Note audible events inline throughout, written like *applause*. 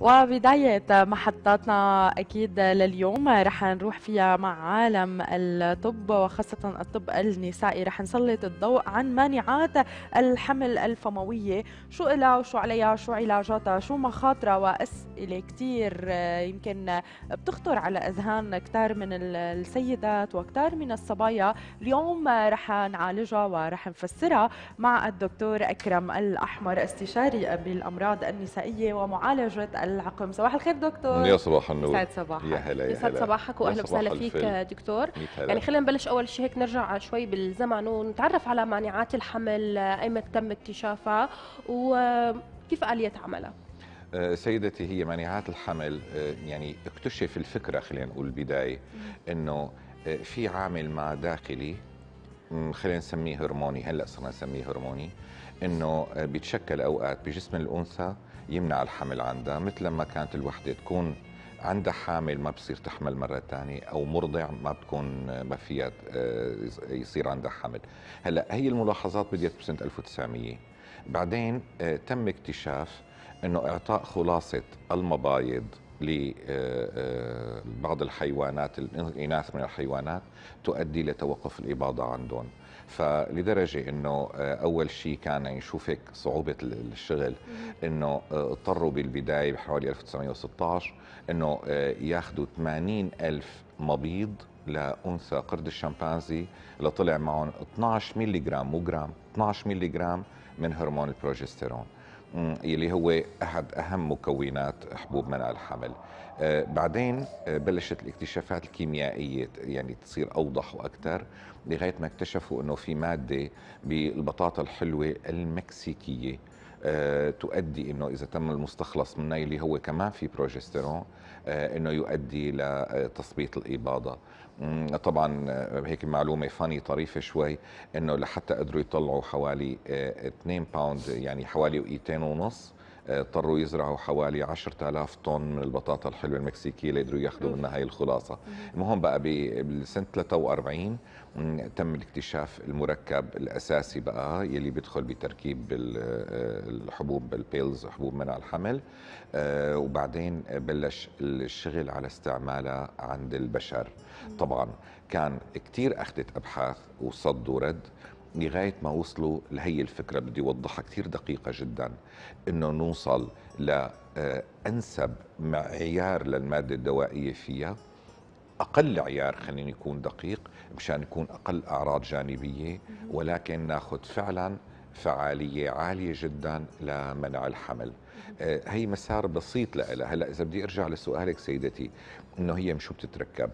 وبداية محطاتنا أكيد لليوم رح نروح فيها مع عالم الطب وخاصة الطب النسائي رح نسلط الضوء عن مانعات الحمل الفموية شو إلها وشو عليها شو علاجاتها شو مخاطرها وأسئلة كتير آه، يمكن بتخطر على أذهان كتار من السيدات وكتار من الصبايا اليوم رح نعالجها ورح نفسرها مع الدكتور أكرم الأحمر استشاري بالأمراض النسائية ومعالجة العقم صباح الخير دكتور يا صباح النور يسعد صباحك يا هلا يا يسعد صباحك واهلا وسهلا فيك دكتور يعني خلينا نبلش اول شيء هيك نرجع شوي بالزمن ونتعرف على مانعات الحمل ايمت تم اكتشافها وكيف آلية عملها آه، سيدتي هي مانعات الحمل آه، يعني اكتشف الفكره خلينا نقول بدايه انه آه، في عامل ما داخلي خلينا نسميه هرموني هلا صرنا نسميه هرموني انه بيتشكل اوقات بجسم الانثى يمنع الحمل عندها مثل ما كانت الوحده تكون عندها حامل ما بصير تحمل مرة تانية أو مرضع ما بتكون ما فيها آه، يصير عندها حمل هلأ هي الملاحظات بدأت بسنة 1900 بعدين آه، تم اكتشاف أنه إعطاء خلاصة المبايض لبعض آه، الحيوانات الإناث من الحيوانات تؤدي لتوقف الإباضة عندهم فلدرجه انه آه، اول شيء كان يشوف هيك صعوبه الشغل انه آه، اضطروا بالبدايه بحوالي 1916 انه آه، ياخذوا 80 الف مبيض لانثى قرد الشمبانزي اللي طلع معهم 12 ملغ مو جرام 12 ملغ من هرمون البروجستيرون يلي هو احد اهم مكونات حبوب منع الحمل آه، بعدين آه، بلشت الاكتشافات الكيميائيه يعني تصير اوضح واكثر لغايه ما اكتشفوا انه في ماده بالبطاطا الحلوه المكسيكيه آه، تؤدي انه اذا تم المستخلص منها اللي هو كمان في بروجستيرون انه يؤدي لتثبيط الاباضه طبعا آه، هيك معلومه فاني طريفه شوي انه لحتى قدروا يطلعوا حوالي 2 آه، باوند يعني حوالي قيتين ونص آه، اضطروا يزرعوا حوالي 10000 طن من البطاطا الحلوه المكسيكيه ليقدروا ياخذوا منها هاي الخلاصه المهم بقى بسنه 43 تم الاكتشاف المركب الاساسي بقى يلي بيدخل بتركيب آه، الحبوب البيلز حبوب منع الحمل آه، وبعدين بلش الشغل على استعمالها عند البشر طبعا كان كتير اخذت ابحاث وصد ورد لغاية ما وصلوا لهي الفكرة بدي أوضحها كثير دقيقة جدا إنه نوصل لأنسب آه، معيار للمادة الدوائية فيها أقل عيار خليني يكون دقيق مشان يكون اقل اعراض جانبيه ولكن ناخذ فعلا فعاليه عاليه جدا لمنع الحمل آه، هي مسار بسيط لها هلا اذا بدي ارجع لسؤالك سيدتي انه هي مشو بتتركب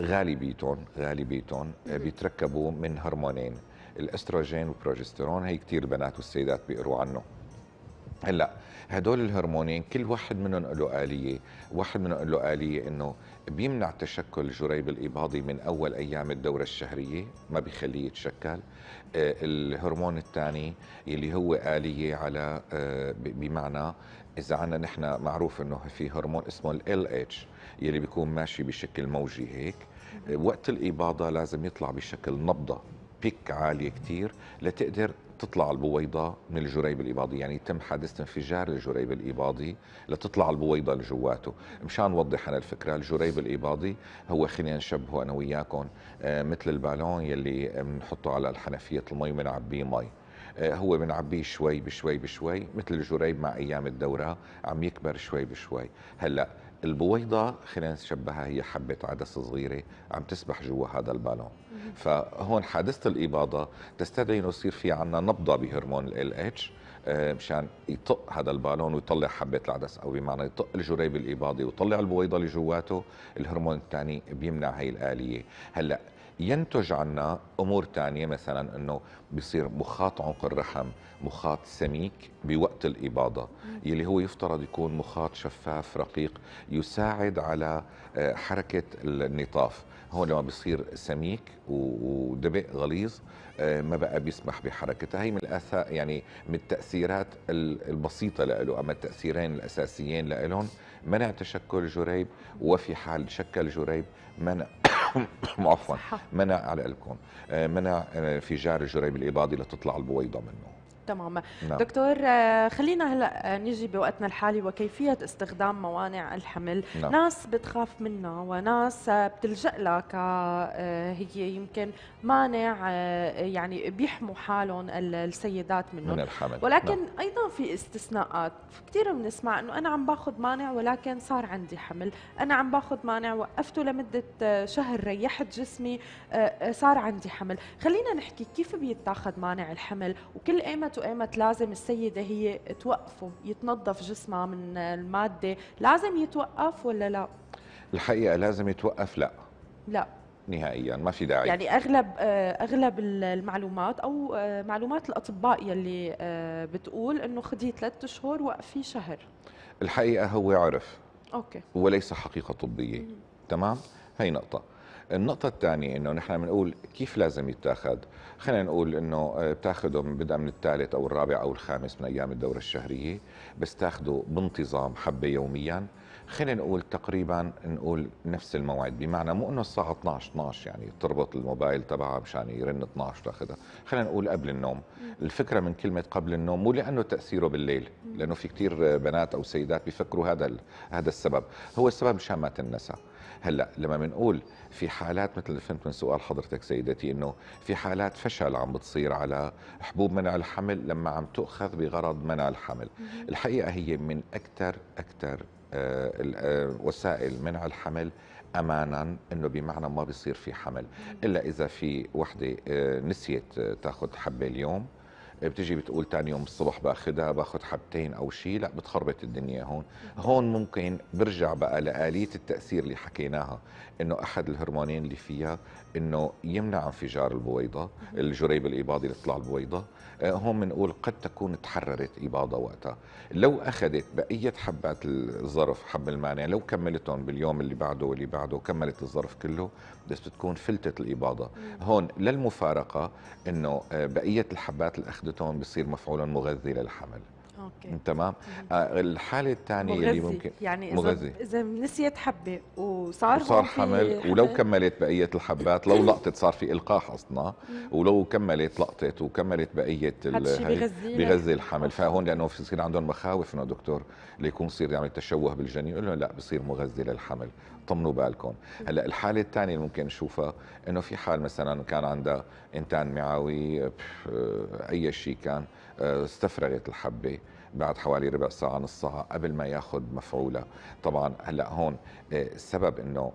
غالبيتهم غالبيتهم آه، بيتركبوا من هرمونين الاستروجين والبروجستيرون هي كثير البنات والسيدات بيقروا عنه هلا هدول الهرمونين كل واحد منهم له آلية واحد منهم له آلية إنه بيمنع تشكل الجريب الإباضي من أول أيام الدورة الشهرية ما بيخليه يتشكل آه، الهرمون الثاني اللي هو آلية على آه، بمعنى إذا عنا نحن معروف إنه في هرمون اسمه ال اتش يلي بيكون ماشي بشكل موجي هيك آه، وقت الإباضة لازم يطلع بشكل نبضة بيك عالية كثير لتقدر تطلع البويضة من الجريب الإباضي يعني تم حادثة انفجار الجريب الإباضي لتطلع البويضة لجواته مشان نوضح أنا الفكرة الجريب الإباضي هو خلينا نشبهه أنا وياكم آه، مثل البالون يلي بنحطه على الحنفية المي وبنعبيه مي آه، هو بنعبيه شوي بشوي بشوي مثل الجريب مع ايام الدوره عم يكبر شوي بشوي هلا البويضه خلينا نشبهها هي حبه عدس صغيره عم تسبح جوا هذا البالون فهون حادثه الاباضه تستدعي انه يصير في عندنا نبضه بهرمون ال اتش آه، مشان يطق هذا البالون ويطلع حبه العدس او بمعنى يطق الجريب الاباضي ويطلع البويضه اللي جواته الهرمون الثاني بيمنع هي الاليه هلا ينتج عنا امور تانية مثلا انه بصير مخاط عنق الرحم مخاط سميك بوقت الاباضه يلي هو يفترض يكون مخاط شفاف رقيق يساعد على آه، حركه النطاف هو لما بيصير سميك ودبق غليظ آه، ما بقى بيسمح بحركتها هي من الاثار يعني من التأثيرات البسيطة لإله أما التأثيرين الأساسيين لإلهم منع تشكل جريب وفي حال شكل جريب منع *coughs* عفوا منع على قلبكم آه، منع انفجار آه، الجريب الاباضي لتطلع البويضه منه تماما نعم. دكتور آه، خلينا هلا آه، نيجي بوقتنا الحالي وكيفيه استخدام موانع الحمل نعم. ناس بتخاف منها وناس آه، بتلجا لها هي يمكن مانع يعني بيحموا حالهم السيدات منهم من الحمل نعم. ولكن نعم. ايضا في استثناءات كثير بنسمع انه انا عم باخذ مانع ولكن صار عندي حمل انا عم باخذ مانع وقفته لمده شهر ريحت جسمي صار عندي حمل خلينا نحكي كيف بيتاخذ مانع الحمل وكل قيمته وقت وايمت لازم السيده هي توقفه يتنظف جسمها من الماده لازم يتوقف ولا لا الحقيقه لازم يتوقف لا لا نهائيا ما في داعي يعني اغلب آه، اغلب المعلومات او آه، معلومات الاطباء يلي آه، بتقول انه خذي ثلاثة شهور وقفي شهر الحقيقه هو عرف اوكي وليس حقيقه طبيه مم. تمام هي نقطه النقطة الثانية انه نحن بنقول كيف لازم يتاخذ؟ خلينا نقول انه آه، بتاخذه بدءا من الثالث او الرابع او الخامس من ايام الدورة الشهرية، بس تاخذه بانتظام حبة يوميا، خلينا نقول تقريبا نقول نفس الموعد بمعنى مو انه الساعه 12 12 يعني تربط الموبايل تبعها مشان يرن 12 تاخذها خلينا نقول قبل النوم الفكره من كلمه قبل النوم مو لانه تاثيره بالليل لانه في كثير بنات او سيدات بيفكروا هذا هذا السبب هو السبب مشان ما تنسى هلا لما بنقول في حالات مثل اللي فهمت من سؤال حضرتك سيدتي انه في حالات فشل عم بتصير على حبوب منع الحمل لما عم تؤخذ بغرض منع الحمل الحقيقه هي من اكثر اكثر آه، آه، وسائل منع الحمل امانا انه بمعنى ما بيصير في حمل الا اذا في وحده آه، نسيت تاخذ حبه اليوم بتيجي بتقول تاني يوم الصبح باخذها باخذ حبتين او شيء لا بتخربط الدنيا هون هون ممكن برجع بقى لآلية التأثير اللي حكيناها انه احد الهرمونين اللي فيها انه يمنع انفجار البويضة الجريب الاباضي اللي طلع البويضة هون بنقول قد تكون تحررت إباضة وقتها لو أخذت بقية حبات الظرف حب المانع لو كملتهم باليوم اللي بعده واللي بعده وكملت الظرف كله بس بتكون فلتت الإباضة هون للمفارقة أنه آه، بقية الحبات اللي أخذتهم بصير مفعولا مغذي للحمل اوكي تمام آه، الحاله الثانيه اللي ممكن يعني مغزي. اذا نسيت حبه وصار صار حمل ولو *laughs* كملت بقيه الحبات لو لقطت صار في القاح اصلا ولو كملت لقطت وكملت بقيه يعني. بغذي الحمل فهون لانه بصير عندهم مخاوف انه دكتور ليكون يصير يعمل تشوه بالجنين يقول لهم لا بصير مغذي للحمل طمنوا بالكم هلا الحاله الثانيه اللي ممكن نشوفها انه في حال مثلا كان عندها انتان معوي اي شيء كان آه، استفرغت الحبه بعد حوالي ربع ساعه نص ساعه قبل ما ياخذ مفعوله طبعا هلا هون آه، السبب انه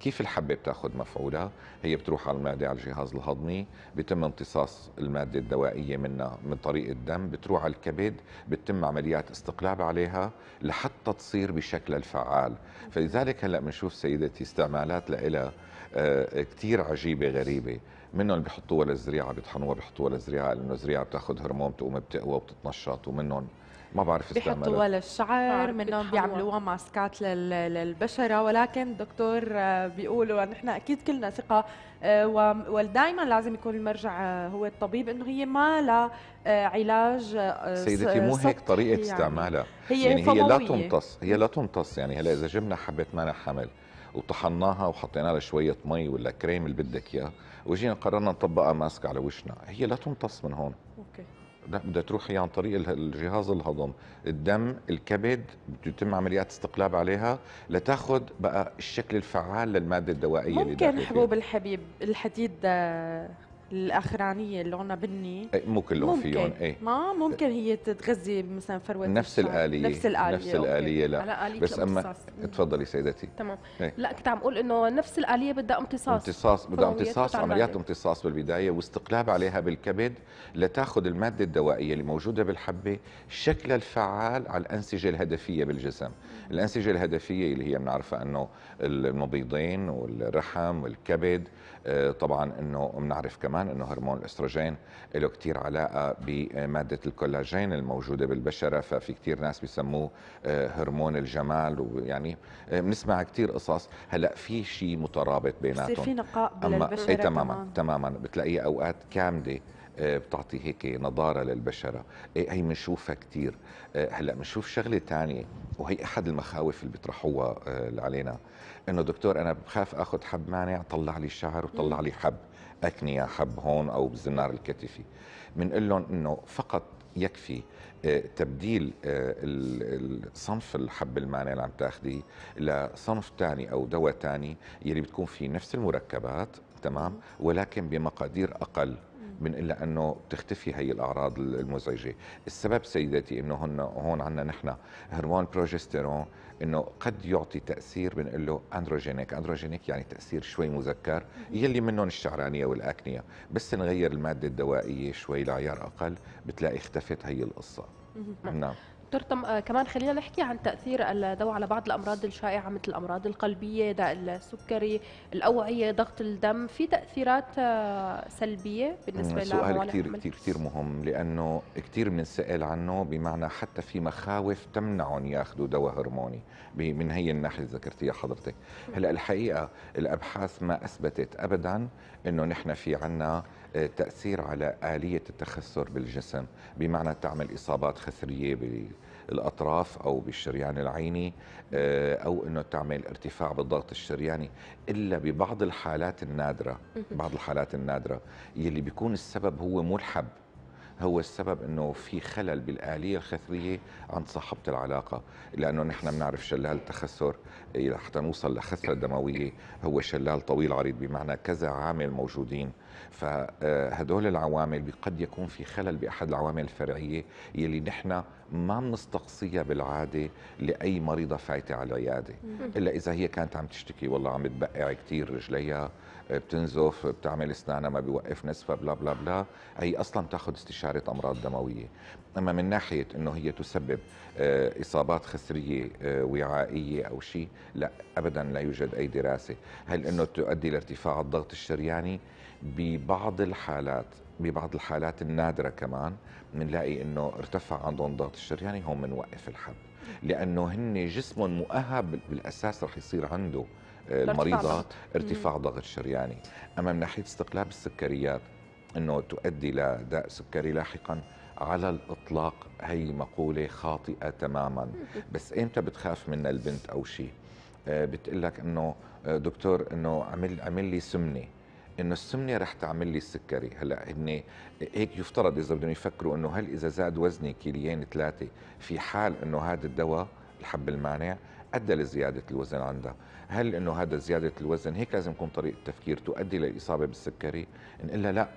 كيف الحبة بتاخذ مفعولها؟ هي بتروح على المعدة على الجهاز الهضمي بيتم امتصاص المادة الدوائية منها من طريق الدم بتروح على الكبد بتتم عمليات استقلاب عليها لحتى تصير بشكل الفعال فلذلك هلأ بنشوف سيدتي استعمالات لها آه، كثير عجيبة غريبة منهم بيحطوها للزريعة بيطحنوها بيحطوها للزريعة لأنه الزريعة بتاخذ هرمون بتقوم بتقوى وبتتنشط ومنهم ما بعرف بيحطوها للشعر منهم بيعملوها ماسكات للبشره ولكن دكتور آه، بيقولوا نحن اكيد كلنا ثقه آه، ودائما لازم يكون المرجع آه، هو الطبيب انه هي ما لا علاج سيدتي مو هيك طريقه يعني استعمالها هي يعني هي لا تمتص هي لا تمتص يعني هلا اذا جبنا حبه مانع حمل وطحناها وحطينا لها شويه مي ولا كريم اللي بدك اياه وجينا قررنا نطبقها ماسك على وشنا هي لا تمتص من هون لا بدها هي عن طريق الجهاز الهضم الدم الكبد بتتم عمليات استقلاب عليها لتاخذ بقى الشكل الفعال للماده الدوائيه ممكن اللي ممكن حبوب الحبيب الحديد آه، الاخرانيه اللي لونها بني إيه، مو كلهم فيهم اي ما ممكن هي تتغذي مثلا فروه نفس الاليه نفس الاليه نفس الاليه لا, لا بس اما تفضلي سيدتي تمام ايه؟ لا كنت عم اقول انه نفس الاليه بدها امتصاص امتصاص بدها امتصاص عمليات امتصاص بالبدايه واستقلاب عليها بالكبد لتاخذ الماده الدوائيه اللي موجوده بالحبه شكلها الفعال على الانسجه الهدفيه بالجسم الانسجه الهدفيه اللي هي بنعرفها انه المبيضين والرحم والكبد آه، طبعا انه بنعرف كمان انه هرمون الاستروجين له كثير علاقه بماده الكولاجين الموجوده بالبشره ففي كثير ناس بيسموه آه، هرمون الجمال ويعني آه، بنسمع كثير قصص هلا في شيء مترابط بيناتهم في نقاء بالبشره إيه، تماما تماما بتلاقيه اوقات كامده بتعطي هيك نضاره للبشره إيه، هي بنشوفها كثير إيه، هلا بنشوف شغله ثانيه وهي احد المخاوف اللي بيطرحوها إيه، علينا انه دكتور انا بخاف اخذ حب مانع طلع لي الشعر وطلع لي حب اكنيا حب هون او بالزنار الكتفي بنقول لهم انه فقط يكفي تبديل صنف الحب المانع اللي عم تاخذيه لصنف ثاني او دواء ثاني يلي بتكون فيه نفس المركبات تمام ولكن بمقادير اقل من الا انه تختفي هي الاعراض المزعجه السبب سيدتي انه هون هون عندنا نحن هرمون بروجستيرون انه قد يعطي تاثير بنقول له اندروجينيك اندروجينيك يعني تاثير شوي مذكر يلي منهم الشعرانيه والاكنيه بس نغير الماده الدوائيه شوي لعيار اقل بتلاقي اختفت هي القصه نعم دكتور طم... آه، كمان خلينا نحكي عن تاثير الدواء على بعض الامراض الشائعه مثل الامراض القلبيه داء السكري الاوعيه ضغط الدم في تاثيرات آه، سلبيه بالنسبه سؤال كثير كثير كثير مهم لانه كثير بنسال عنه بمعنى حتى في مخاوف تمنعهم ياخذوا دواء هرموني من هي الناحيه اللي ذكرتيها حضرتك هلا الحقيقه الابحاث ما اثبتت ابدا انه نحن في عنا آه، تاثير على اليه التخثر بالجسم بمعنى تعمل اصابات خثريه بالاطراف او بالشريان العيني آه، او انه تعمل ارتفاع بالضغط الشرياني الا ببعض الحالات النادره بعض الحالات النادره يلي بيكون السبب هو ملحب هو السبب انه في خلل بالاليه الخثريه عند صاحبه العلاقه لانه نحن بنعرف شلال التخثر حتى نوصل لخثره دمويه هو شلال طويل عريض بمعنى كذا عامل موجودين فهدول العوامل قد يكون في خلل باحد العوامل الفرعيه يلي نحن ما بنستقصيها بالعاده لاي مريضه فايته على العياده الا اذا هي كانت عم تشتكي والله عم تبقع كثير رجليها بتنزف بتعمل اسنانها ما بيوقف نزفها بلا بلا بلا هي اصلا بتاخذ استشاره امراض دمويه اما من ناحيه انه هي تسبب آه، اصابات خسريه آه، وعائيه او شيء لا ابدا لا يوجد اي دراسه هل انه تؤدي لارتفاع الضغط الشرياني ببعض الحالات ببعض الحالات النادرة كمان بنلاقي انه ارتفع عندهم ضغط الشرياني يعني هون بنوقف الحب لانه هن جسمهم مؤهب بالاساس رح يصير عنده المريضة ارتفاع ضغط شرياني يعني. اما من ناحية استقلاب السكريات انه تؤدي لداء سكري لاحقا على الاطلاق هي مقولة خاطئة تماما بس امتى بتخاف منها البنت او شيء آه، بتقول لك انه آه، دكتور انه عمل عمل لي سمنه انه السمنه رح تعمل لي السكري هلا هن هيك يفترض اذا بدهم يفكروا انه هل اذا زاد وزني كيلين ثلاثه في حال انه هذا الدواء الحب المانع ادى لزياده الوزن عندها هل انه هذا زياده الوزن هيك لازم يكون طريقه التفكير تؤدي للاصابه بالسكري نقول لا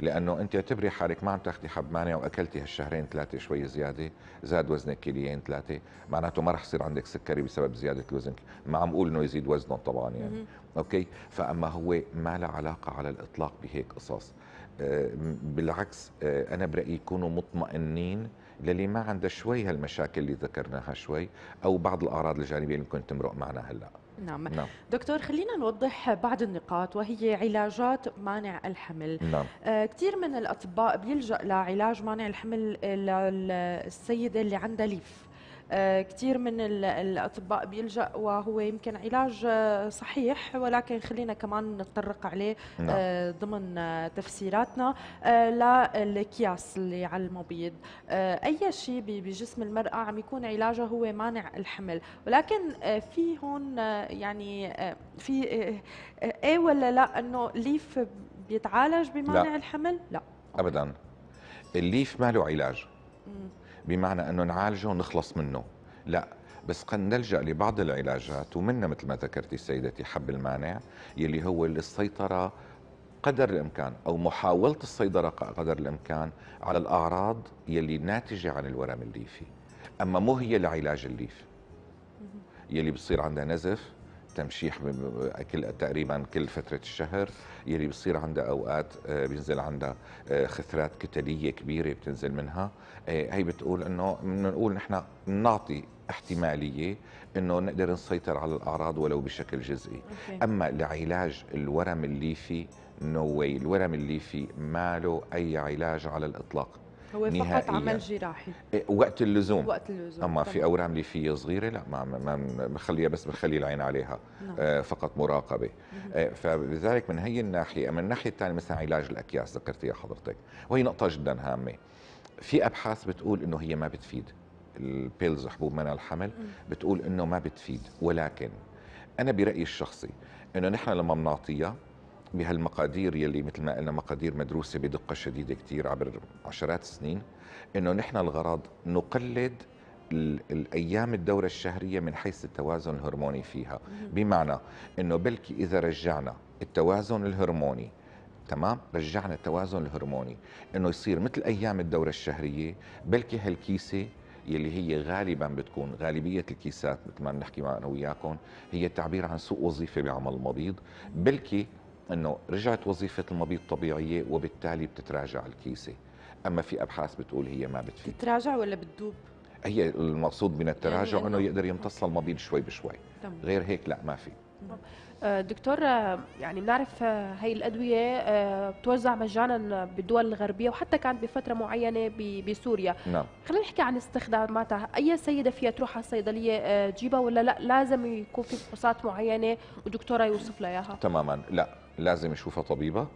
لانه انت تبري حالك ما عم تاخذي حب مانع واكلتي هالشهرين ثلاثه شوي زياده زاد وزنك كيلين ثلاثه معناته ما رح يصير عندك سكري بسبب زياده الوزن ما عم اقول انه يزيد وزنه طبعا يعني مم. اوكي فاما هو ما له علاقه على الاطلاق بهيك قصص آه، بالعكس آه، انا برايي يكونوا مطمئنين للي ما عنده شوي هالمشاكل اللي ذكرناها شوي او بعض الاعراض الجانبيه اللي ممكن تمرق معنا هلا نعم. نعم دكتور خلينا نوضح بعض النقاط وهي علاجات مانع الحمل نعم. آه كثير من الأطباء بيلجأ لعلاج مانع الحمل للسيدة اللي عندها ليف آه، كثير من الاطباء بيلجا وهو يمكن علاج آه، صحيح ولكن خلينا كمان نتطرق عليه آه، نعم. ضمن تفسيراتنا للكياس اللي على المبيض اي شيء بجسم المراه عم يكون علاجه هو مانع الحمل ولكن في هون يعني في ايه ولا لا انه ليف بيتعالج بمانع لا. الحمل لا ابدا الليف ما له علاج مم. بمعنى انه نعالجه ونخلص منه لا بس قد نلجا لبعض العلاجات ومنها مثل ما ذكرتي سيدتي حب المانع يلي هو للسيطره قدر الامكان او محاوله السيطره قدر الامكان على الاعراض يلي ناتجه عن الورم الليفي اما مو هي لعلاج الليف يلي بصير عندها نزف تمشيح كل تقريبا كل فتره الشهر يلي بصير عندها اوقات آه، بينزل عندها آه، خثرات كتليه كبيره بتنزل منها آه، هي بتقول انه بنقول نحن بنعطي احتماليه انه نقدر نسيطر على الاعراض ولو بشكل جزئي أوكي. اما لعلاج الورم الليفي نو no الورم الليفي ما له اي علاج على الاطلاق هو نهائيا فقط عمل جراحي وقت اللزوم وقت اللزوم اما طبعا. في اورام ليفيه صغيره لا ما ما بخليها بس بخلي العين عليها نعم. آه، فقط مراقبه آه فلذلك من هي الناحيه اما الناحيه الثانيه مثلا علاج الاكياس ذكرتيها حضرتك وهي نقطه جدا هامه في ابحاث بتقول انه هي ما بتفيد البيلز حبوب منع الحمل بتقول انه ما بتفيد ولكن انا برايي الشخصي انه نحن لما بنعطيها بهالمقادير يلي مثل ما قلنا مقادير مدروسه بدقه شديده كثير عبر عشرات السنين انه نحن الغرض نقلد الايام الدوره الشهريه من حيث التوازن الهرموني فيها بمعنى انه بلكي اذا رجعنا التوازن الهرموني تمام رجعنا التوازن الهرموني انه يصير مثل ايام الدوره الشهريه بلكي هالكيسه يلي هي غالبا بتكون غالبيه الكيسات مثل ما بنحكي انا وياكم هي تعبير عن سوء وظيفه بعمل المبيض بلكي انه رجعت وظيفه المبيض طبيعيه وبالتالي بتتراجع الكيسه اما في ابحاث بتقول هي ما بتفيد بتتراجع ولا بتدوب هي المقصود من التراجع يعني انه يقدر يمتص المبيض شوي بشوي طبعا. غير هيك لا ما في آه، دكتور آه، يعني بنعرف آه، هاي الأدوية بتوزع مجانا بالدول الغربية وحتى كانت بفترة معينة بسوريا نعم خلينا نحكي عن استخداماتها أي سيدة فيها تروح على الصيدلية تجيبها ولا لا لازم يكون في فحوصات معينة ودكتورة يوصف لها إياها تماما لا لازم يشوفها طبيبه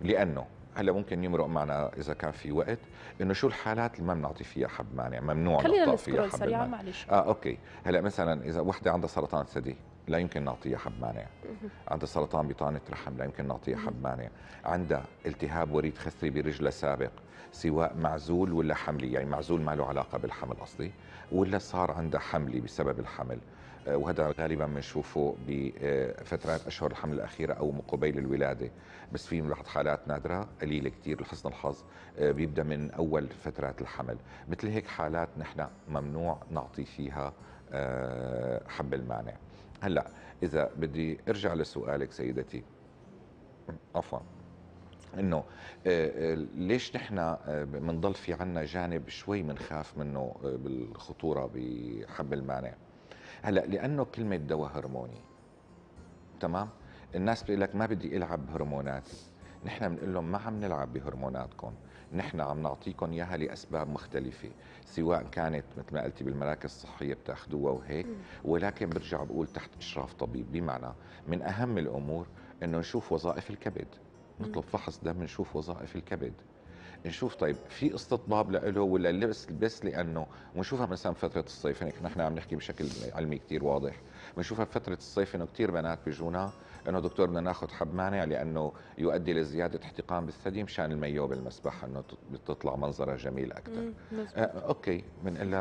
لانه هلا ممكن يمرق معنا اذا كان في وقت انه شو الحالات اللي ما بنعطي فيها حب مانع ممنوع خلينا فيها سريعا معلش اه اوكي هلا مثلا اذا وحده عندها سرطان ثدي لا يمكن نعطيها حب مانع عندها سرطان بطانه رحم لا يمكن نعطيها حب مانع عندها التهاب وريد خثري برجلها سابق سواء معزول ولا حملي يعني معزول ما له علاقه بالحمل اصلي ولا صار عندها حملة بسبب الحمل آه، وهذا غالبا بنشوفه بفترات اشهر الحمل الاخيره او مقبيل الولاده بس في بعض حالات نادره قليله كثير لحسن الحظ آه، بيبدا من اول فترات الحمل مثل هيك حالات نحن ممنوع نعطي فيها آه، حب المانع هلا اذا بدي ارجع لسؤالك سيدتي عفوا انه آه، آه، ليش نحن بنضل آه، في عنا جانب شوي بنخاف من منه بالخطوره بحب المانع هلا لانه كلمه دواء هرموني تمام الناس بتقول لك ما بدي العب بهرموناتي نحن بنقول لهم ما عم نلعب بهرموناتكم نحن عم نعطيكم اياها لاسباب مختلفه سواء كانت مثل ما قلتي بالمراكز الصحيه بتاخذوها وهيك ولكن برجع بقول تحت اشراف طبيب بمعنى من اهم الامور انه نشوف وظائف الكبد نطلب فحص دم نشوف وظائف الكبد نشوف طيب في استطباب له ولا لبس بس لانه بنشوفها مثلا فتره الصيف هيك نحن عم نحكي بشكل علمي كثير واضح بنشوفها فتره الصيف انه كثير بنات بيجونا انه دكتور بدنا ناخذ حب مانع لانه يؤدي لزياده احتقان بالثدي مشان الميو بالمسبح انه تطلع منظره جميل اكثر آه اوكي بنقول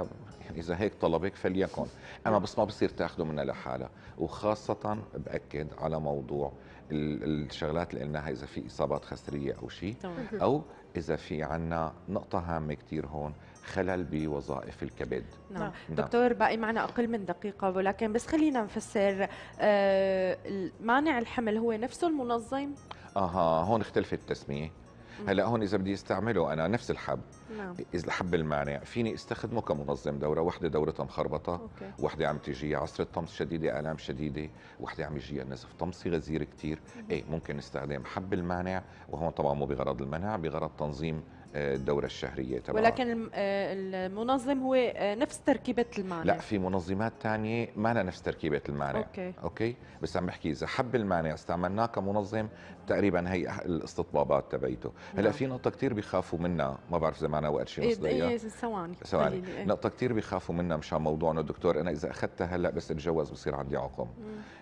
يعني اذا هيك طلبك فليكن اما بس ما بصير تاخذه منها لحالها وخاصه باكد على موضوع الشغلات اللي قلناها اذا في اصابات خسريه او شيء او إذا في عنا نقطة هامة كثير هون خلل بوظائف الكبد نعم. نعم. دكتور باقي معنا أقل من دقيقة ولكن بس خلينا نفسر آه مانع الحمل هو نفسه المنظم؟ اها هون اختلفت التسميه هلا هون اذا بدي استعمله انا نفس الحب نعم. الحب المانع فيني استخدمه كمنظم دوره وحده دورتها مخربطه وحده عم تجي عصر طمس شديده الام شديده وحده عم يجيها نزف طمسي غزير كثير ايه ممكن استخدم حب المانع وهون طبعا مو بغرض المنع بغرض تنظيم الدوره الشهريه تبعها ولكن آه، المنظم هو آه، نفس تركيبه المانع لا في منظمات ثانيه ما لها نفس تركيبه المانع اوكي اوكي بس عم بحكي اذا حب المانع استعملناه كمنظم تقريبا هي الاستطبابات تبعيته هلا نعم. في نقطه كثير بيخافوا منها ما بعرف اذا معنا وقت شيء إيه،, إيه،, ايه ثواني ثواني إيه. نقطه كثير بيخافوا منها مشان موضوع انه دكتور انا اذا اخذتها هلا بس اتجوز بصير عندي عقم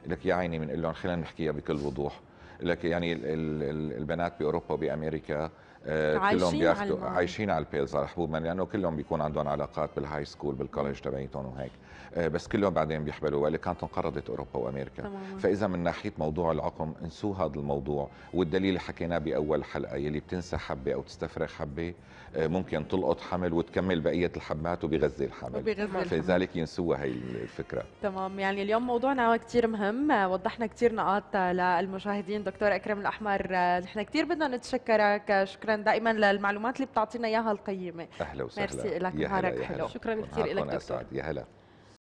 لك يا عيني بنقول لهم خلينا نحكيها بكل وضوح لك يعني البنات باوروبا وبامريكا آه، كلهم بياخذوا عايشين على البيلز على لانه يعني كلهم بيكون عندهم علاقات بالهاي سكول بالكولج تبعيتهم وهيك آه، بس كلهم بعدين بيحبلوا ولا كانت انقرضت اوروبا وامريكا طبعا. فاذا من ناحيه موضوع العقم انسوا هذا الموضوع والدليل اللي حكيناه باول حلقه يلي بتنسى حبه او تستفرغ حبه آه، ممكن تلقط حمل وتكمل بقيه الحبات وبيغذي الحمل وبيغذي فلذلك ينسوها هي الفكره تمام يعني اليوم موضوعنا كثير مهم وضحنا كثير نقاط للمشاهدين دكتور اكرم الاحمر نحن كثير بدنا نتشكرك شكرا شكرا دائما للمعلومات اللي بتعطينا اياها القيمه اهلا وسهلا ميرسي لك نهارك حلو شكرا كثير لك دكتور يا هلا